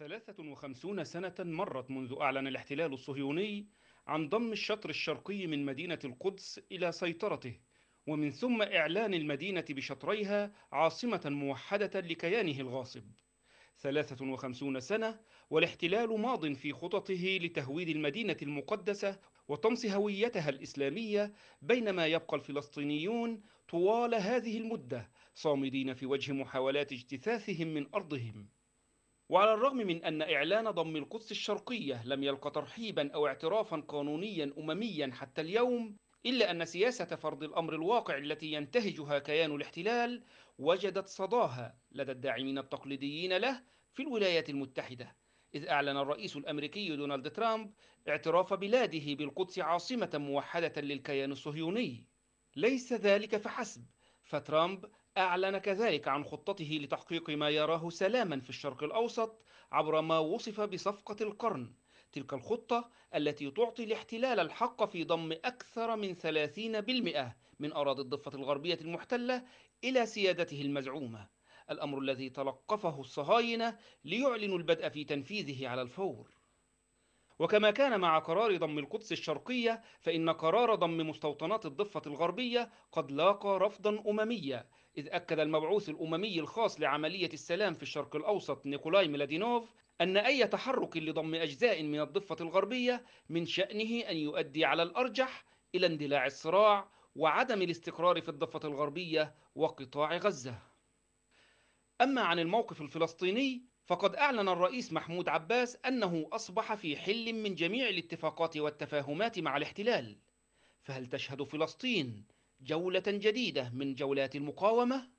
53 سنة مرت منذ أعلن الاحتلال الصهيوني عن ضم الشطر الشرقي من مدينة القدس إلى سيطرته ومن ثم إعلان المدينة بشطريها عاصمة موحدة لكيانه الغاصب 53 سنة والاحتلال ماض في خططه لتهويد المدينة المقدسة وطمس هويتها الإسلامية بينما يبقى الفلسطينيون طوال هذه المدة صامدين في وجه محاولات اجتثاثهم من أرضهم وعلى الرغم من أن إعلان ضم القدس الشرقية لم يلقى ترحيبا أو اعترافا قانونيا أمميا حتى اليوم إلا أن سياسة فرض الأمر الواقع التي ينتهجها كيان الاحتلال وجدت صداها لدى الداعمين التقليديين له في الولايات المتحدة إذ أعلن الرئيس الأمريكي دونالد ترامب اعتراف بلاده بالقدس عاصمة موحدة للكيان الصهيوني ليس ذلك فحسب فترامب أعلن كذلك عن خطته لتحقيق ما يراه سلاما في الشرق الأوسط عبر ما وصف بصفقة القرن تلك الخطة التي تعطي الاحتلال الحق في ضم أكثر من 30% من أراضي الضفة الغربية المحتلة إلى سيادته المزعومة الأمر الذي تلقفه الصهاينة ليعلنوا البدء في تنفيذه على الفور وكما كان مع قرار ضم القدس الشرقية فإن قرار ضم مستوطنات الضفة الغربية قد لاقى رفضا أمميا إذ أكد المبعوث الأممي الخاص لعملية السلام في الشرق الأوسط نيكولاي ميلادينوف أن أي تحرك لضم أجزاء من الضفة الغربية من شأنه أن يؤدي على الأرجح إلى اندلاع الصراع وعدم الاستقرار في الضفة الغربية وقطاع غزة. أما عن الموقف الفلسطيني فقد أعلن الرئيس محمود عباس أنه أصبح في حل من جميع الاتفاقات والتفاهمات مع الاحتلال. فهل تشهد فلسطين جولة جديدة من جولات المقاومة